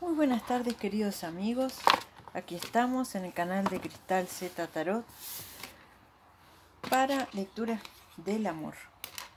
Muy buenas tardes queridos amigos, aquí estamos en el canal de Cristal Z Tarot para lecturas del amor.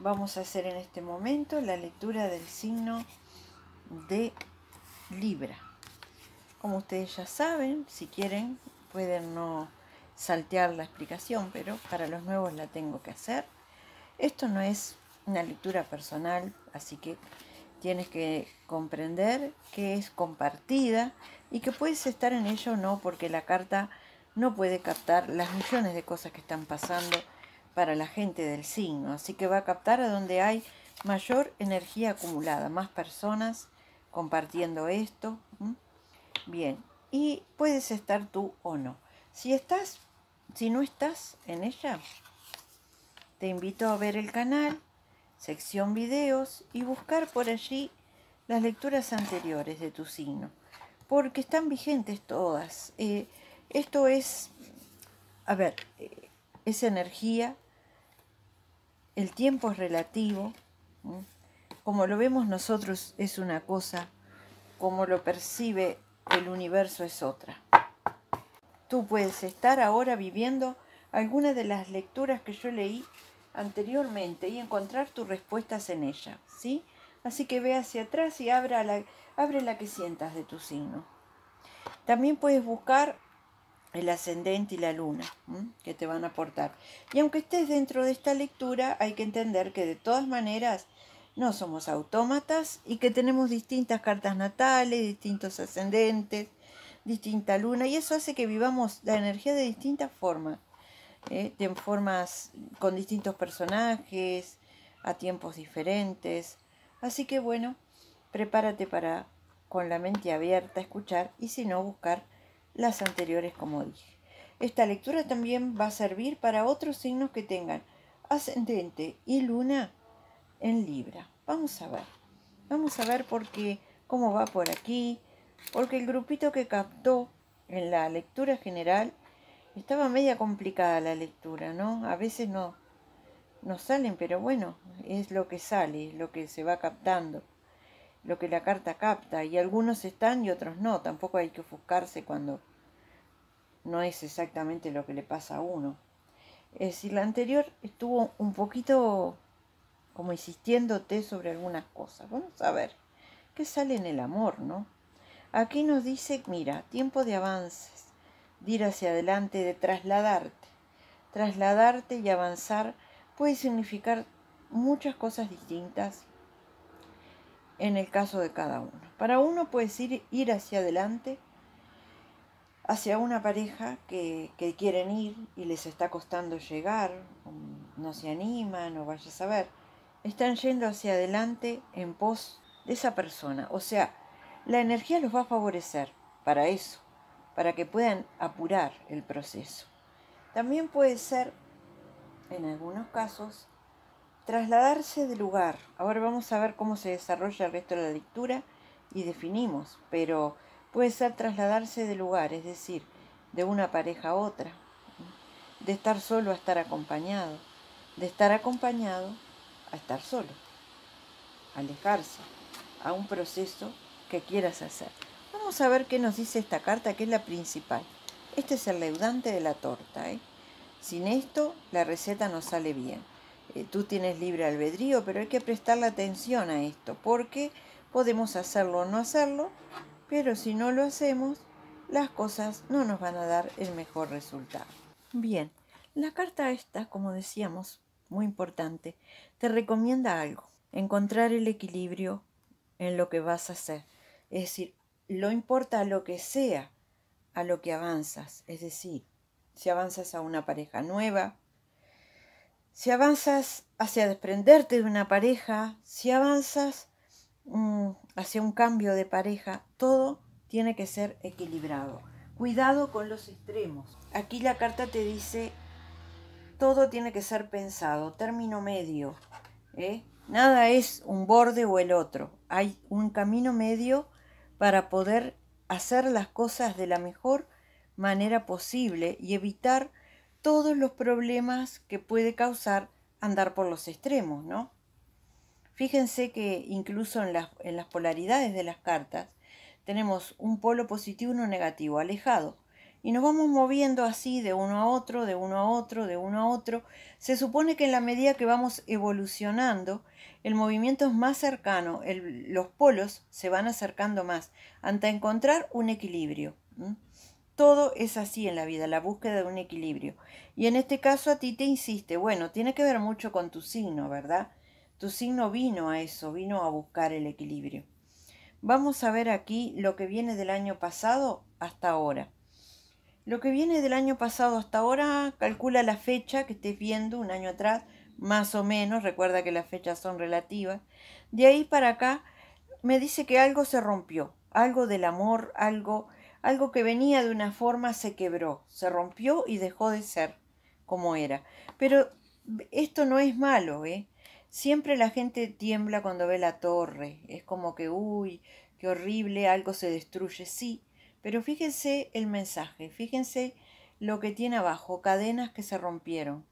Vamos a hacer en este momento la lectura del signo de Libra. Como ustedes ya saben, si quieren pueden no saltear la explicación, pero para los nuevos la tengo que hacer. Esto no es una lectura personal, así que Tienes que comprender que es compartida y que puedes estar en ella o no, porque la carta no puede captar las millones de cosas que están pasando para la gente del signo. Así que va a captar a donde hay mayor energía acumulada, más personas compartiendo esto. Bien, y puedes estar tú o no. Si estás, si no estás en ella, te invito a ver el canal sección videos y buscar por allí las lecturas anteriores de tu signo, porque están vigentes todas. Eh, esto es, a ver, eh, es energía, el tiempo es relativo, como lo vemos nosotros es una cosa, como lo percibe el universo es otra. Tú puedes estar ahora viviendo alguna de las lecturas que yo leí anteriormente y encontrar tus respuestas en ella, ¿sí? Así que ve hacia atrás y la, abre la que sientas de tu signo. También puedes buscar el ascendente y la luna que te van a aportar. Y aunque estés dentro de esta lectura, hay que entender que de todas maneras no somos autómatas y que tenemos distintas cartas natales, distintos ascendentes, distinta luna, y eso hace que vivamos la energía de distintas formas. ¿eh? en formas con distintos personajes, a tiempos diferentes. Así que bueno, prepárate para con la mente abierta escuchar y si no buscar las anteriores como dije. Esta lectura también va a servir para otros signos que tengan ascendente y luna en Libra. Vamos a ver. Vamos a ver por qué cómo va por aquí, porque el grupito que captó en la lectura general estaba media complicada la lectura, ¿no? A veces no, no salen, pero bueno, es lo que sale, es lo que se va captando, lo que la carta capta, y algunos están y otros no, tampoco hay que ofuscarse cuando no es exactamente lo que le pasa a uno. Es decir, la anterior estuvo un poquito como insistiéndote sobre algunas cosas. Vamos a ver, ¿qué sale en el amor, no? Aquí nos dice, mira, tiempo de avance, de ir hacia adelante, de trasladarte. Trasladarte y avanzar puede significar muchas cosas distintas en el caso de cada uno. Para uno puede ir, ir hacia adelante, hacia una pareja que, que quieren ir y les está costando llegar, no se animan o vaya a saber. Están yendo hacia adelante en pos de esa persona. O sea, la energía los va a favorecer para eso para que puedan apurar el proceso. También puede ser, en algunos casos, trasladarse de lugar. Ahora vamos a ver cómo se desarrolla el resto de la lectura y definimos, pero puede ser trasladarse de lugar, es decir, de una pareja a otra, de estar solo a estar acompañado, de estar acompañado a estar solo, alejarse a un proceso que quieras hacer a ver qué nos dice esta carta, que es la principal. Este es el deudante de la torta. ¿eh? Sin esto, la receta no sale bien. Eh, tú tienes libre albedrío, pero hay que prestarle atención a esto, porque podemos hacerlo o no hacerlo, pero si no lo hacemos, las cosas no nos van a dar el mejor resultado. Bien, la carta esta, como decíamos, muy importante, te recomienda algo, encontrar el equilibrio en lo que vas a hacer. Es decir, lo importa lo que sea a lo que avanzas, es decir, si avanzas a una pareja nueva, si avanzas hacia desprenderte de una pareja, si avanzas mm, hacia un cambio de pareja, todo tiene que ser equilibrado. Cuidado con los extremos. Aquí la carta te dice, todo tiene que ser pensado, término medio. ¿eh? Nada es un borde o el otro. Hay un camino medio para poder hacer las cosas de la mejor manera posible y evitar todos los problemas que puede causar andar por los extremos, ¿no? Fíjense que incluso en las, en las polaridades de las cartas tenemos un polo positivo y uno negativo, alejado y nos vamos moviendo así de uno a otro, de uno a otro, de uno a otro. Se supone que en la medida que vamos evolucionando, el movimiento es más cercano, los polos se van acercando más, hasta encontrar un equilibrio. Todo es así en la vida, la búsqueda de un equilibrio. Y en este caso a ti te insiste, bueno, tiene que ver mucho con tu signo, ¿verdad? Tu signo vino a eso, vino a buscar el equilibrio. Vamos a ver aquí lo que viene del año pasado hasta ahora. Lo que viene del año pasado hasta ahora, calcula la fecha que estés viendo un año atrás, más o menos, recuerda que las fechas son relativas. De ahí para acá me dice que algo se rompió, algo del amor, algo algo que venía de una forma se quebró, se rompió y dejó de ser como era. Pero esto no es malo, ¿eh? Siempre la gente tiembla cuando ve la torre, es como que, uy, qué horrible, algo se destruye, sí, pero fíjense el mensaje, fíjense lo que tiene abajo, cadenas que se rompieron,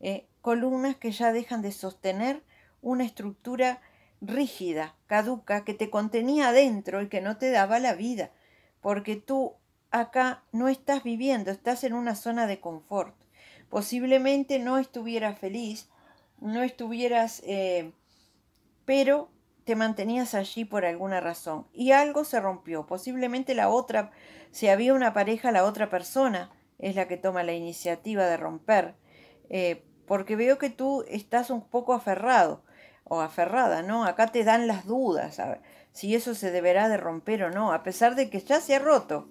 eh, columnas que ya dejan de sostener una estructura rígida, caduca, que te contenía adentro y que no te daba la vida, porque tú acá no estás viviendo, estás en una zona de confort. Posiblemente no estuvieras feliz, no estuvieras, eh, pero te mantenías allí por alguna razón y algo se rompió. Posiblemente la otra, si había una pareja, la otra persona es la que toma la iniciativa de romper, eh, porque veo que tú estás un poco aferrado o aferrada, ¿no? Acá te dan las dudas si eso se deberá de romper o no, a pesar de que ya se ha roto,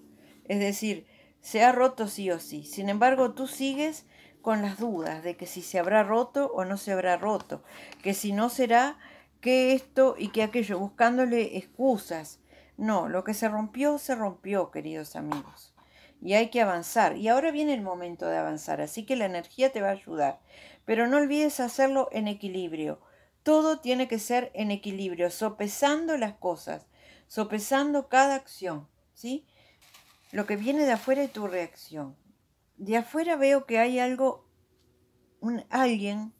es decir, se ha roto sí o sí. Sin embargo, tú sigues con las dudas de que si se habrá roto o no se habrá roto, que si no será que esto y que aquello, buscándole excusas. No, lo que se rompió, se rompió, queridos amigos. Y hay que avanzar. Y ahora viene el momento de avanzar, así que la energía te va a ayudar. Pero no olvides hacerlo en equilibrio. Todo tiene que ser en equilibrio, sopesando las cosas, sopesando cada acción, ¿sí? Lo que viene de afuera es tu reacción. De afuera veo que hay algo, un alguien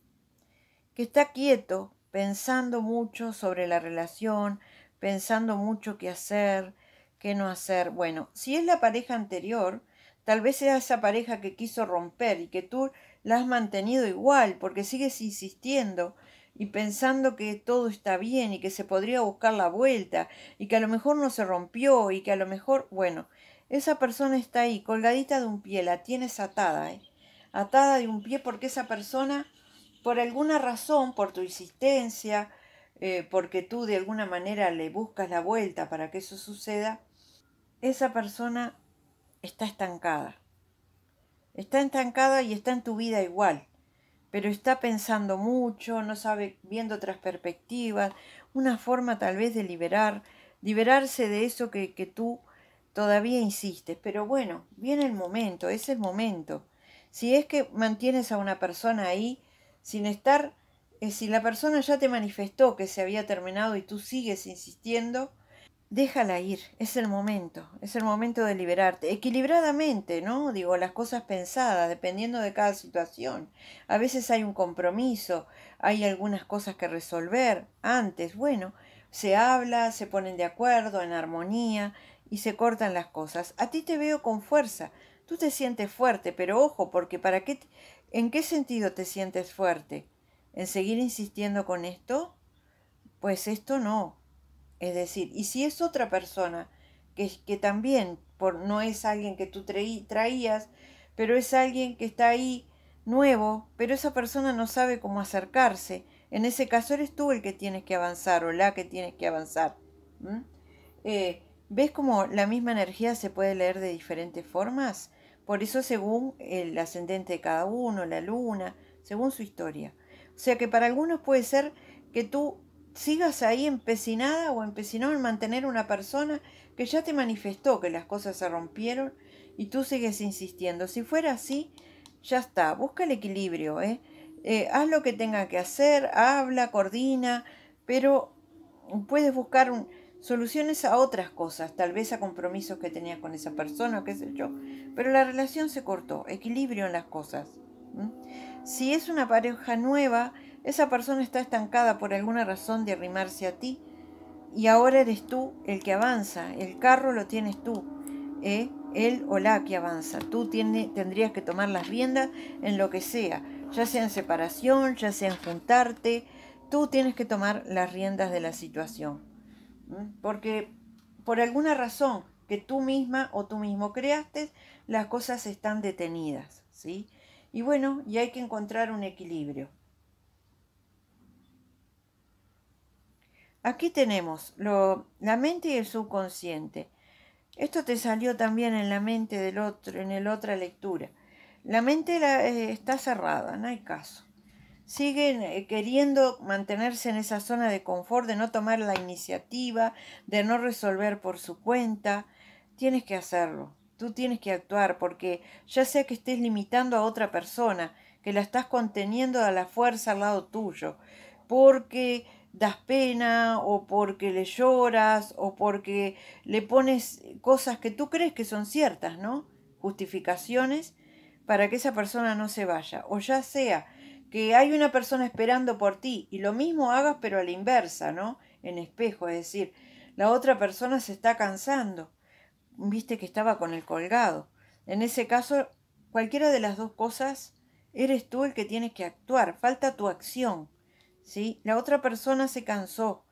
que está quieto, pensando mucho sobre la relación, pensando mucho qué hacer, qué no hacer. Bueno, si es la pareja anterior, tal vez sea esa pareja que quiso romper y que tú la has mantenido igual porque sigues insistiendo y pensando que todo está bien y que se podría buscar la vuelta y que a lo mejor no se rompió y que a lo mejor, bueno, esa persona está ahí colgadita de un pie, la tienes atada, ¿eh? atada de un pie porque esa persona por alguna razón, por tu insistencia, eh, porque tú de alguna manera le buscas la vuelta para que eso suceda, esa persona está estancada. Está estancada y está en tu vida igual, pero está pensando mucho, no sabe, viendo otras perspectivas, una forma tal vez de liberar, liberarse de eso que, que tú todavía insistes. Pero bueno, viene el momento, es el momento. Si es que mantienes a una persona ahí, sin estar, eh, si la persona ya te manifestó que se había terminado y tú sigues insistiendo, déjala ir, es el momento, es el momento de liberarte, equilibradamente, ¿no? Digo, las cosas pensadas, dependiendo de cada situación. A veces hay un compromiso, hay algunas cosas que resolver antes, bueno, se habla, se ponen de acuerdo, en armonía, y se cortan las cosas. A ti te veo con fuerza, tú te sientes fuerte, pero ojo, porque para qué ¿En qué sentido te sientes fuerte? ¿En seguir insistiendo con esto? Pues esto no. Es decir, y si es otra persona que, también por, no es alguien que tú traías, pero es alguien que está ahí nuevo, pero esa persona no sabe cómo acercarse. En ese caso eres tú el que tienes que avanzar o la que tienes que avanzar. Eh, ¿Ves cómo la misma energía se puede leer de diferentes formas? Por eso según el ascendente de cada uno, la luna, según su historia. O sea que para algunos puede ser que tú sigas ahí empecinada o empecinado en mantener una persona que ya te manifestó que las cosas se rompieron y tú sigues insistiendo. Si fuera así, ya está, busca el equilibrio, ¿eh? eh haz lo que tenga que hacer, habla, coordina, pero puedes buscar un, soluciones a otras cosas, tal vez a compromisos que tenías con esa persona qué sé yo, pero la relación se cortó, equilibrio en las cosas. Si es una pareja nueva, esa persona está estancada por alguna razón de arrimarse a ti y ahora eres tú el que avanza, el carro lo tienes tú, ¿eh? él o la que avanza, tú tendrías que tomar las riendas en lo que sea, ya sea en separación, ya sea en juntarte, tú tienes que tomar las riendas de la situación. Porque por alguna razón que tú misma o tú mismo creaste, las cosas están detenidas, ¿sí? Y bueno, y hay que encontrar un equilibrio. Aquí tenemos lo, la mente y el subconsciente. Esto te salió también en la mente del otro, en la otra lectura. La mente eh, está cerrada, no hay caso siguen eh, queriendo mantenerse en esa zona de confort, de no tomar la iniciativa, de no resolver por su cuenta. Tienes que hacerlo, tú tienes que actuar porque ya sea que estés limitando a otra persona, que la estás conteniendo a la fuerza al lado tuyo, porque das pena o porque le lloras o porque le pones cosas que tú crees que son ciertas, ¿no? Justificaciones para que esa persona no se vaya. O ya sea que hay una persona esperando por ti y lo mismo hagas pero a la inversa, ¿no? En espejo, es decir, la otra persona se está cansando, viste que estaba con el colgado. En ese caso, cualquiera de las dos cosas, eres tú el que tienes que actuar, falta tu acción, ¿sí? La otra persona se cansó,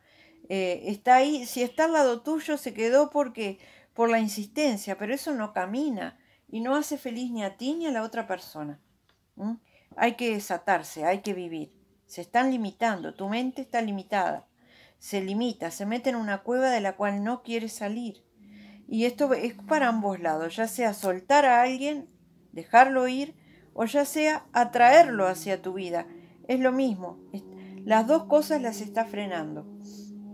eh, está ahí, si está al lado tuyo, se quedó porque por la insistencia, pero eso no camina y no hace feliz ni a ti ni a la otra persona. Hay que desatarse, hay que vivir. Se están limitando, tu mente está limitada. Se limita, se mete en una cueva de la cual no quiere salir. Y esto es para ambos lados, ya sea soltar a alguien, dejarlo ir, o ya sea atraerlo hacia tu vida. Es lo mismo, las dos cosas las está frenando.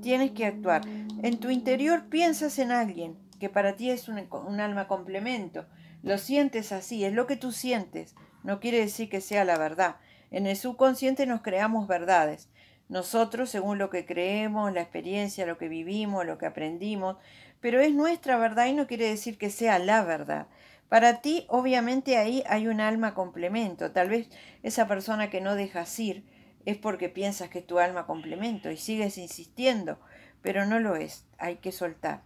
Tienes que actuar. En tu interior piensas en alguien que para ti es un, un alma complemento. Lo sientes así, es lo que tú sientes no quiere decir que sea la verdad. En el subconsciente nos creamos verdades. Nosotros, según lo que creemos, la experiencia, lo que vivimos, lo que aprendimos, pero es nuestra verdad y no quiere decir que sea la verdad. Para ti, obviamente, ahí hay un alma complemento. Tal vez esa persona que no dejas ir es porque piensas que es tu alma complemento y sigues insistiendo, pero no lo es. Hay que soltar.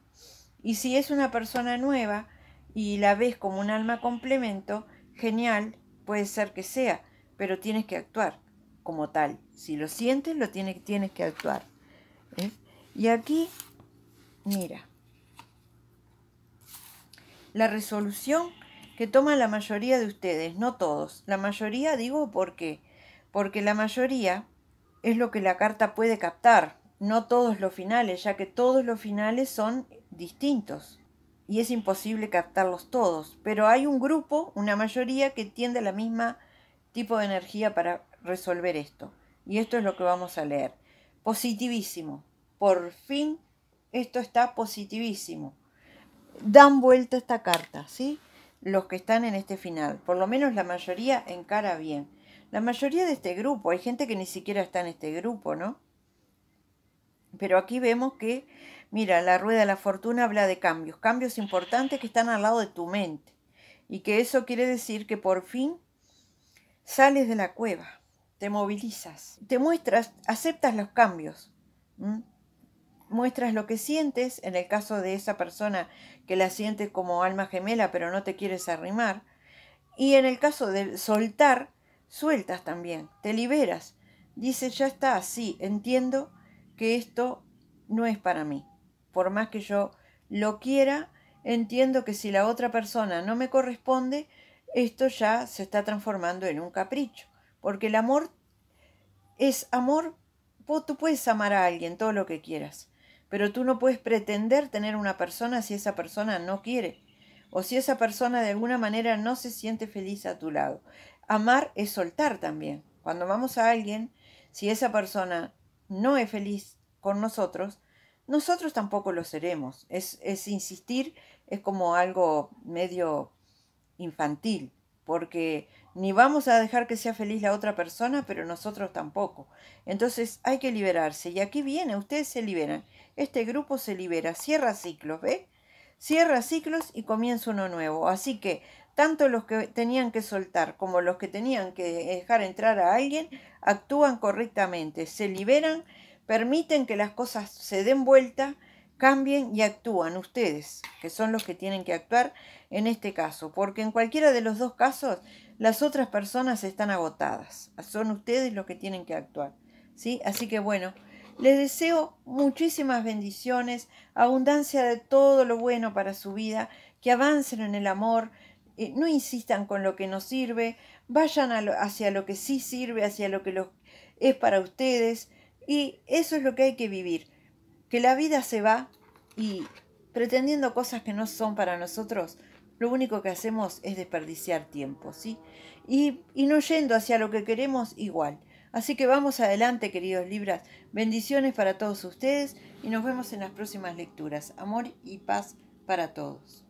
Y si es una persona nueva y la ves como un alma complemento, genial, puede ser que sea, pero tienes que actuar como tal. Si lo sientes, lo tienes, tienes que actuar. ¿eh? Y aquí, mira, la resolución que toma la mayoría de ustedes, no todos. La mayoría digo porque, porque la mayoría es lo que la carta puede captar, no todos los finales, ya que todos los finales son distintos y es imposible captarlos todos, pero hay un grupo, una mayoría que tiende la misma tipo de energía para resolver esto. Y esto es lo que vamos a leer. Positivísimo. Por fin, esto está positivísimo. Dan vuelta esta carta, ¿sí? Los que están en este final, por lo menos la mayoría encara bien. La mayoría de este grupo, hay gente que ni siquiera está en este grupo, ¿no? Pero aquí vemos que, mira, la rueda de la fortuna habla de cambios, cambios importantes que están al lado de tu mente. Y que eso quiere decir que por fin sales de la cueva, te movilizas, te muestras, aceptas los cambios, muestras lo que sientes, en el caso de esa persona que la sientes como alma gemela pero no te quieres arrimar, y en el caso de soltar, sueltas también, te liberas, dices, ya está, así, entiendo que esto no es para mí. Por más que yo lo quiera, entiendo que si la otra persona no me corresponde, esto ya se está transformando en un capricho, porque el amor es amor, tú puedes amar a alguien todo lo que quieras, pero tú no puedes pretender tener una persona si esa persona no quiere o si esa persona de alguna manera no se siente feliz a tu lado. Amar es soltar también. Cuando vamos a alguien, si esa persona no es feliz con nosotros, nosotros tampoco lo seremos. Es, es insistir, es como algo medio infantil, porque ni vamos a dejar que sea feliz la otra persona, pero nosotros tampoco. Entonces hay que liberarse. Y aquí viene, ustedes se liberan. Este grupo se libera, cierra ciclos, ¿ve? Cierra ciclos y comienza uno nuevo. Así que tanto los que tenían que soltar como los que tenían que eh, dejar entrar a alguien actúan correctamente, se liberan, permiten que las cosas se den vuelta, cambien y actúan ustedes, que son los que tienen que actuar en este caso, porque en cualquiera de los dos casos las otras personas están agotadas, son ustedes los que tienen que actuar, ¿sí? Así que bueno, les deseo muchísimas bendiciones, abundancia de todo lo bueno para su vida, que avancen en el amor, no insistan con lo que no sirve, vayan hacia lo que sí sirve, hacia lo que es para ustedes. Y eso es lo que hay que vivir, que la vida se va y pretendiendo cosas que no son para nosotros, lo único que hacemos es desperdiciar tiempo, ¿sí? Y, y no yendo hacia lo que queremos igual. Así que vamos adelante, queridos Libras. Bendiciones para todos ustedes y nos vemos en las próximas lecturas. Amor y paz para todos.